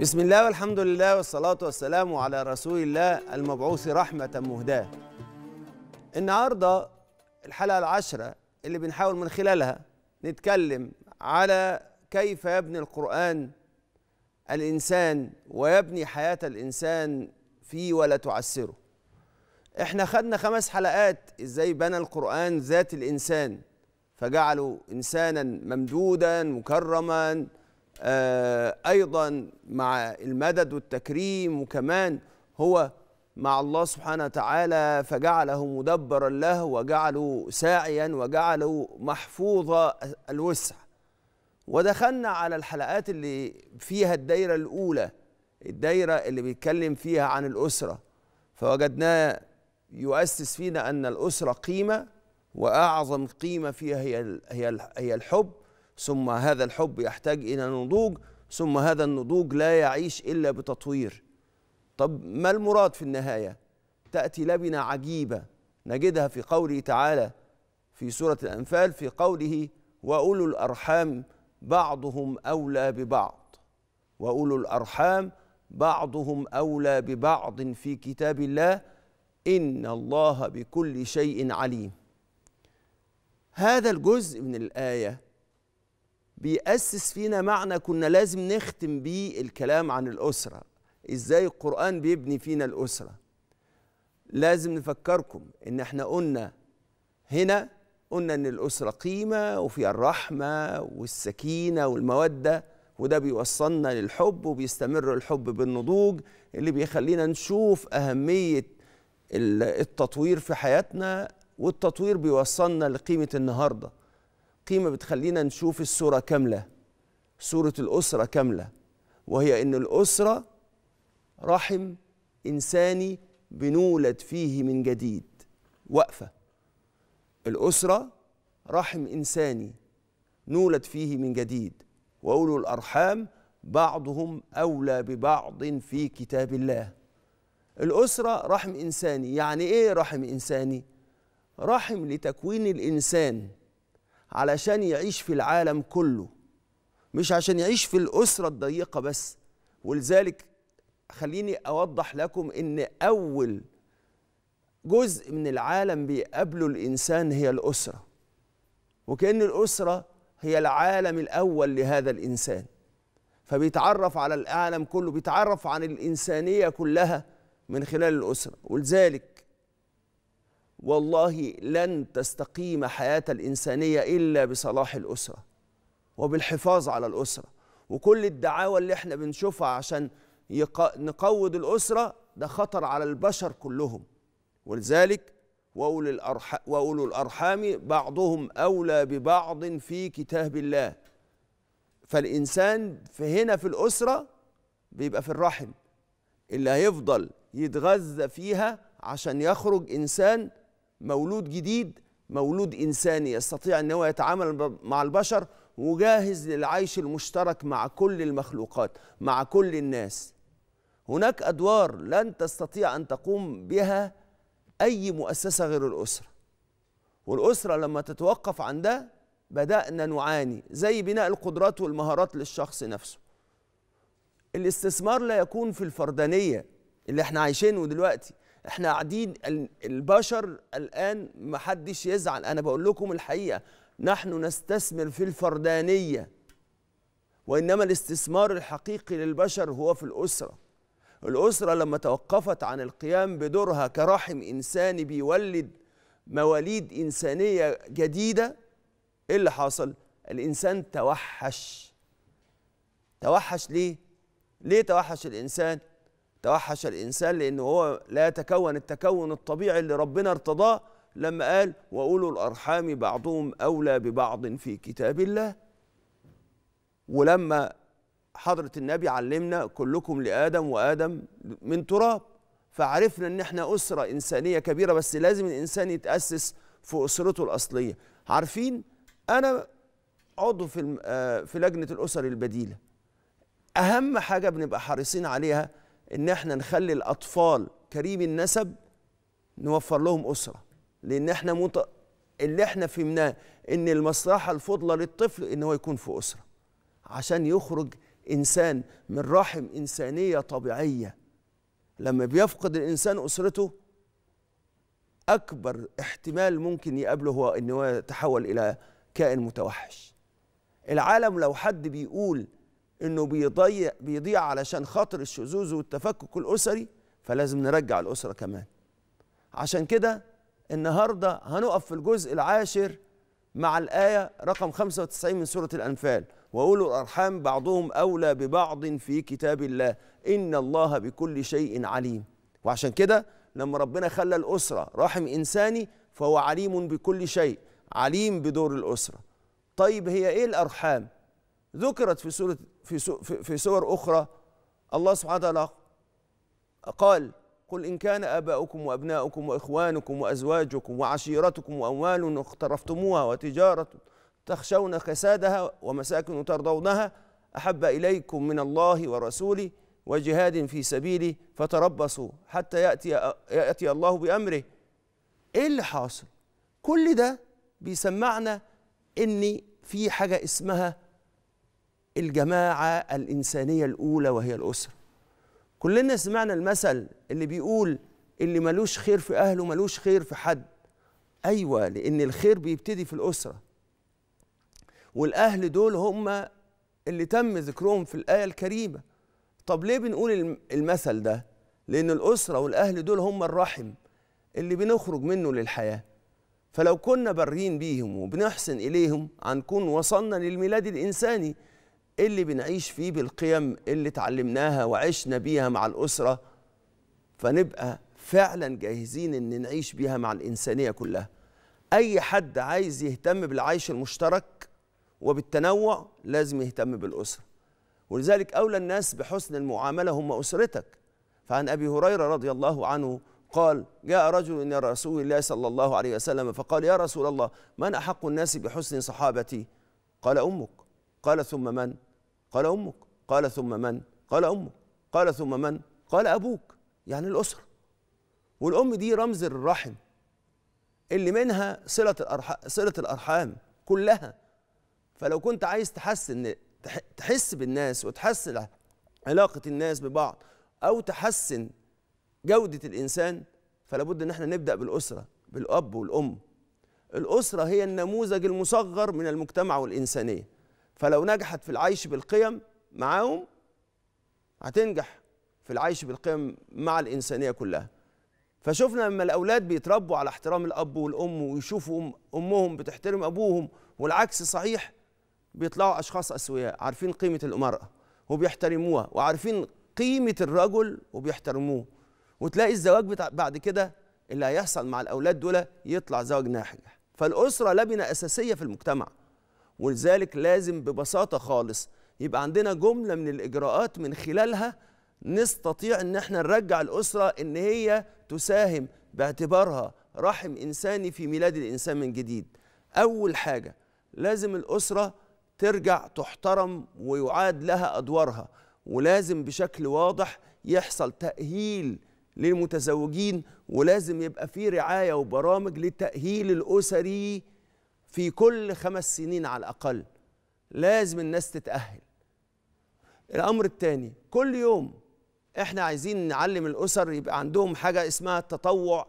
بسم الله والحمد لله والصلاة والسلام على رسول الله المبعوث رحمة مهداة النهاردة الحلقة العشرة اللي بنحاول من خلالها نتكلم على كيف يبني القرآن الإنسان ويبني حياة الإنسان فيه ولا تعسره احنا خدنا خمس حلقات ازاي بنى القرآن ذات الإنسان فجعله إنسانا ممدودا مكرما آه، ايضا مع المدد والتكريم وكمان هو مع الله سبحانه وتعالى فجعله مدبرا له وجعله ساعيا وجعله محفوظ الوسع ودخلنا على الحلقات اللي فيها الدايره الاولى الدايره اللي بيتكلم فيها عن الاسره فوجدناه يؤسس فينا ان الاسره قيمه واعظم قيمه فيها هي هي الحب ثم هذا الحب يحتاج إلى نضوج ثم هذا النضوج لا يعيش إلا بتطوير طب ما المراد في النهاية تأتي لبنة عجيبة نجدها في قوله تعالى في سورة الأنفال في قوله وأولو الأرحام بعضهم أولى ببعض وأولو الأرحام بعضهم أولى ببعض في كتاب الله إن الله بكل شيء عليم هذا الجزء من الآية بيأسس فينا معنى كنا لازم نختم بيه الكلام عن الأسرة إزاي القرآن بيبني فينا الأسرة لازم نفكركم إن إحنا قلنا هنا قلنا إن الأسرة قيمة وفيها الرحمة والسكينة والمودة وده بيوصلنا للحب وبيستمر الحب بالنضوج اللي بيخلينا نشوف أهمية التطوير في حياتنا والتطوير بيوصلنا لقيمة النهارده القيمة بتخلينا نشوف الصورة كاملة صورة الأسرة كاملة وهي إن الأسرة رحم إنساني بنولد فيه من جديد وقفة الأسرة رحم إنساني نولد فيه من جديد وأولو الأرحام بعضهم أولى ببعض في كتاب الله الأسرة رحم إنساني يعني إيه رحم إنساني؟ رحم لتكوين الإنسان علشان يعيش في العالم كله مش عشان يعيش في الأسرة الضيقة بس ولذلك خليني أوضح لكم إن أول جزء من العالم بيقابله الإنسان هي الأسرة وكأن الأسرة هي العالم الأول لهذا الإنسان فبيتعرف على العالم كله بيتعرف عن الإنسانية كلها من خلال الأسرة ولذلك والله لن تستقيم حياة الإنسانية إلا بصلاح الأسرة وبالحفاظ على الأسرة وكل الدعاوى اللي احنا بنشوفها عشان يق... نقود الأسرة ده خطر على البشر كلهم ولذلك وأولي, الأرح... وأولو الأرحام بعضهم أولى ببعض في كتاب الله فالإنسان في هنا في الأسرة بيبقى في الرحم اللي هيفضل يتغذى فيها عشان يخرج إنسان مولود جديد مولود إنساني يستطيع أن هو يتعامل مع البشر وجاهز للعيش المشترك مع كل المخلوقات مع كل الناس هناك أدوار لن تستطيع أن تقوم بها أي مؤسسة غير الأسرة والأسرة لما تتوقف عندها ده بدأنا نعاني زي بناء القدرات والمهارات للشخص نفسه الاستثمار لا يكون في الفردانية اللي احنا عايشينه دلوقتي احنا قاعدين البشر الان ما حدش يزعل انا بقول لكم الحقيقه نحن نستثمر في الفردانيه وانما الاستثمار الحقيقي للبشر هو في الاسره الاسره لما توقفت عن القيام بدورها كرحم انساني بيولد مواليد انسانيه جديده ايه اللي حصل الانسان توحش توحش ليه ليه توحش الانسان توحش الإنسان لأنه هو لا يتكون التكون الطبيعي اللي ربنا ارتضاه لما قال وأولو الأرحام بعضهم أولى ببعض في كتاب الله ولما حضرة النبي علمنا كلكم لآدم وآدم من تراب فعرفنا إن إحنا أسرة إنسانية كبيرة بس لازم الإنسان يتأسس في أسرته الأصلية عارفين أنا عضو في آه، في لجنة الأسر البديلة أهم حاجة بنبقى حريصين عليها ان احنا نخلي الاطفال كريم النسب نوفر لهم اسره لان احنا مت... اللي احنا فهمناه ان المصلحه الفضلى للطفل ان هو يكون في اسره عشان يخرج انسان من رحم انسانيه طبيعيه لما بيفقد الانسان اسرته اكبر احتمال ممكن يقابله هو ان هو يتحول الى كائن متوحش العالم لو حد بيقول انه بيضيع بيضيع علشان خاطر الشذوذ والتفكك الاسري فلازم نرجع الاسره كمان عشان كده النهارده هنقف في الجزء العاشر مع الايه رقم 95 من سوره الانفال واولو الارحام بعضهم اولى ببعض في كتاب الله ان الله بكل شيء عليم وعشان كده لما ربنا خلى الاسره رحم انساني فهو عليم بكل شيء عليم بدور الاسره طيب هي ايه الارحام ذكرت في سورة في في سور أخرى الله سبحانه وتعالى قال قل إن كان آباؤكم وأبناؤكم وإخوانكم وأزواجكم وعشيرتكم وأموال اقترفتموها وتجارة تخشون كسادها ومساكن ترضونها أحب إليكم من الله ورسوله وجهاد في سبيله فتربصوا حتى يأتي, يأتي الله بأمره إيه اللي حاصل؟ كل ده بيسمعنا إن في حاجة اسمها الجماعة الإنسانية الأولى وهي الأسرة كلنا سمعنا المثل اللي بيقول اللي ملوش خير في أهله ملوش خير في حد أيوة لأن الخير بيبتدي في الأسرة والأهل دول هم اللي تم ذكرهم في الآية الكريمة طب ليه بنقول المثل ده لأن الأسرة والأهل دول هم الرحم اللي بنخرج منه للحياة فلو كنا برين بيهم وبنحسن إليهم هنكون وصلنا للميلاد الإنساني اللي بنعيش فيه بالقيم اللي اتعلمناها وعشنا بيها مع الأسرة فنبقى فعلا جاهزين ان نعيش بيها مع الإنسانية كلها أي حد عايز يهتم بالعيش المشترك وبالتنوع لازم يهتم بالأسرة ولذلك أولى الناس بحسن المعاملة هم أسرتك فعن أبي هريرة رضي الله عنه قال جاء رجل إلى رسول الله صلى الله عليه وسلم فقال يا رسول الله من أحق الناس بحسن صحابتي قال أمك قال ثم من قال امك قال ثم من قال امك قال ثم من قال ابوك يعني الاسره والام دي رمز الرحم اللي منها صله الارحام صله الارحام كلها فلو كنت عايز تحسن تحس بالناس وتحسن علاقه الناس ببعض او تحسن جوده الانسان فلا بد ان احنا نبدا بالاسره بالاب والام الاسره هي النموذج المصغر من المجتمع والانسانيه فلو نجحت في العيش بالقيم معاهم هتنجح في العيش بالقيم مع الإنسانية كلها فشفنا لما الأولاد بيتربوا على احترام الأب والأم ويشوفوا أمهم بتحترم أبوهم والعكس صحيح بيطلعوا أشخاص أسوياء عارفين قيمة المرأة وبيحترموها وعارفين قيمة الرجل وبيحترموه وتلاقي الزواج بتاع بعد كده اللي هيحصل مع الأولاد دول يطلع زواج ناجح فالأسرة لبنة أساسية في المجتمع ولذلك لازم ببساطه خالص يبقى عندنا جمله من الاجراءات من خلالها نستطيع ان احنا نرجع الاسره ان هي تساهم باعتبارها رحم انساني في ميلاد الانسان من جديد اول حاجه لازم الاسره ترجع تحترم ويعاد لها ادوارها ولازم بشكل واضح يحصل تاهيل للمتزوجين ولازم يبقى في رعايه وبرامج للتاهيل الاسري في كل خمس سنين على الأقل لازم الناس تتأهل الأمر الثاني كل يوم احنا عايزين نعلم الأسر يبقى عندهم حاجة اسمها التطوع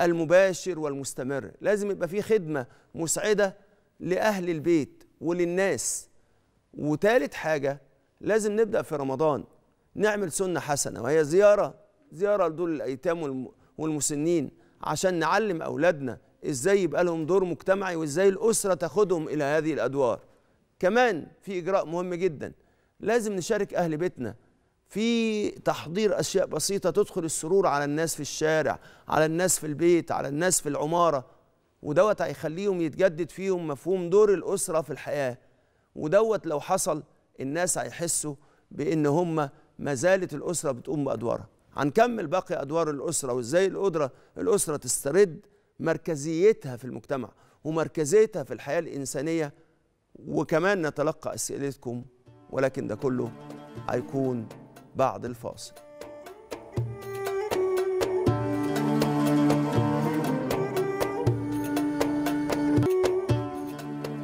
المباشر والمستمر لازم يبقى في خدمة مسعدة لأهل البيت وللناس وتالت حاجة لازم نبدأ في رمضان نعمل سنة حسنة وهي زيارة زيارة لدول الأيتام والمسنين عشان نعلم أولادنا ازاي يبقى لهم دور مجتمعي وازاي الاسره تاخدهم الى هذه الادوار كمان في اجراء مهم جدا لازم نشارك اهل بيتنا في تحضير اشياء بسيطه تدخل السرور على الناس في الشارع على الناس في البيت على الناس في العماره ودوت هيخليهم يتجدد فيهم مفهوم دور الاسره في الحياه ودوت لو حصل الناس هيحسوا بان هم ما زالت الاسره بتقوم بادوارها هنكمل باقي ادوار الاسره وازاي القدره الاسره تسترد مركزيتها في المجتمع ومركزيتها في الحياة الإنسانية وكمان نتلقى أسئلتكم ولكن ده كله هيكون بعد الفاصل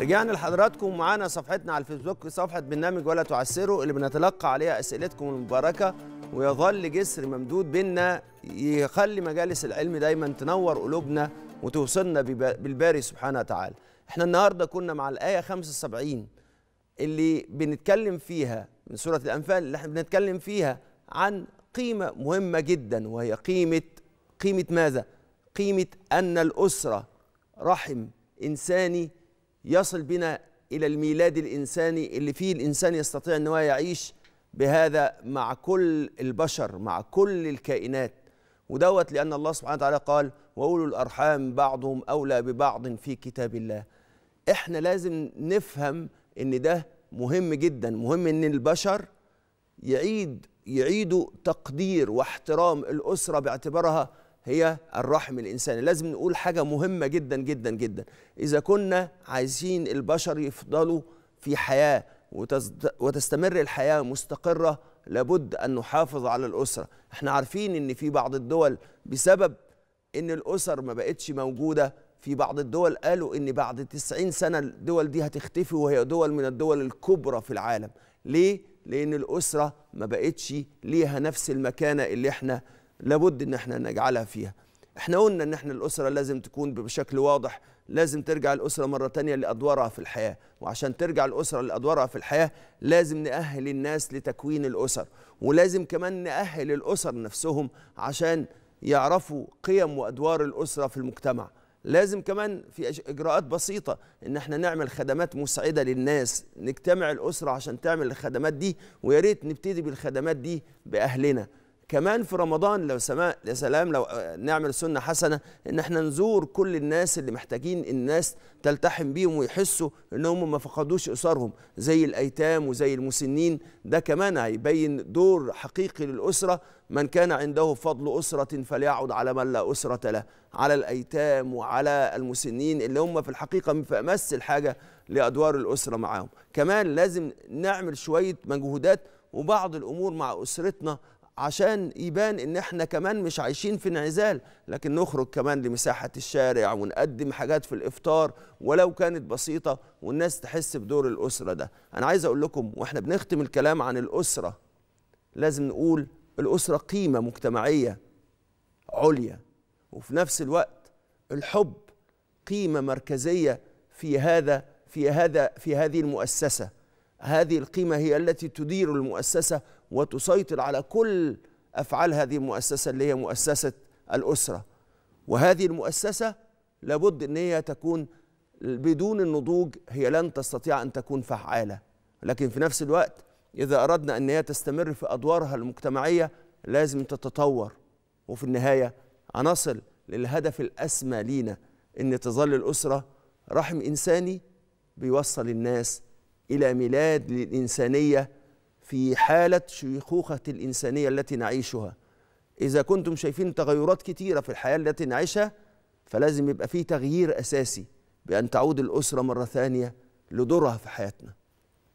رجعنا لحضراتكم معانا صفحتنا على الفيسبوك صفحة برنامج ولا تعسروا اللي بنتلقى عليها أسئلتكم المباركة ويظل جسر ممدود بينا يخلي مجالس العلم دايما تنور قلوبنا وتوصلنا بالباري سبحانه وتعالى احنا النهارده كنا مع الايه 75 اللي بنتكلم فيها من سوره الانفال اللي احنا بنتكلم فيها عن قيمه مهمه جدا وهي قيمه قيمه ماذا قيمه ان الاسره رحم انساني يصل بنا الى الميلاد الانساني اللي فيه الانسان يستطيع ان هو يعيش بهذا مع كل البشر مع كل الكائنات ودوت لأن الله سبحانه وتعالى قال وأولو الأرحام بعضهم أولى ببعض في كتاب الله إحنا لازم نفهم إن ده مهم جدا مهم إن البشر يعيد يعيدوا تقدير واحترام الأسرة باعتبارها هي الرحم الإنساني لازم نقول حاجة مهمة جدا جدا جدا إذا كنا عايزين البشر يفضلوا في حياة وتستمر الحياة مستقرة لابد أن نحافظ على الأسرة احنا عارفين أن في بعض الدول بسبب أن الأسر ما بقتش موجودة في بعض الدول قالوا أن بعد 90 سنة الدول دي هتختفي وهي دول من الدول الكبرى في العالم ليه؟ لأن الأسرة ما بقتش ليها نفس المكانة اللي احنا لابد أن احنا نجعلها فيها احنا قلنا ان احنا الاسره لازم تكون بشكل واضح لازم ترجع الاسره مره تانية لادوارها في الحياه وعشان ترجع الاسره لادوارها في الحياه لازم ناهل الناس لتكوين الاسر ولازم كمان ناهل الاسر نفسهم عشان يعرفوا قيم وادوار الاسره في المجتمع لازم كمان في اجراءات بسيطه ان احنا نعمل خدمات مسعده للناس نجتمع الاسره عشان تعمل الخدمات دي ويا ريت نبتدي بالخدمات دي باهلنا كمان في رمضان لو سماء يا سلام لو آه، نعمل سنه حسنه ان احنا نزور كل الناس اللي محتاجين الناس تلتحم بيهم ويحسوا ان هم ما فقدوش اسرهم زي الايتام وزي المسنين ده كمان هيبين دور حقيقي للاسره من كان عنده فضل اسره فليعد على من لا اسره له على الايتام وعلى المسنين اللي هم في الحقيقه في امس الحاجه لادوار الاسره معاهم كمان لازم نعمل شويه مجهودات وبعض الامور مع اسرتنا عشان يبان ان احنا كمان مش عايشين في انعزال لكن نخرج كمان لمساحة الشارع ونقدم حاجات في الافطار ولو كانت بسيطة والناس تحس بدور الاسرة ده انا عايز اقول لكم واحنا بنختم الكلام عن الاسرة لازم نقول الاسرة قيمة مجتمعية عليا وفي نفس الوقت الحب قيمة مركزية في هذا في هذا في هذه المؤسسة هذه القيمة هي التي تدير المؤسسة وتسيطر على كل أفعال هذه المؤسسة اللي هي مؤسسة الأسرة وهذه المؤسسة لابد أن هي تكون بدون النضوج هي لن تستطيع أن تكون فعالة لكن في نفس الوقت إذا أردنا أن هي تستمر في أدوارها المجتمعية لازم تتطور وفي النهاية هنصل للهدف الأسمى لينا أن تظل الأسرة رحم إنساني بيوصل الناس إلى ميلاد للإنسانية في حالة شيخوخة الإنسانية التي نعيشها إذا كنتم شايفين تغيرات كتيرة في الحياة التي نعيشها فلازم يبقى في تغيير أساسي بأن تعود الأسرة مرة ثانية لدورها في حياتنا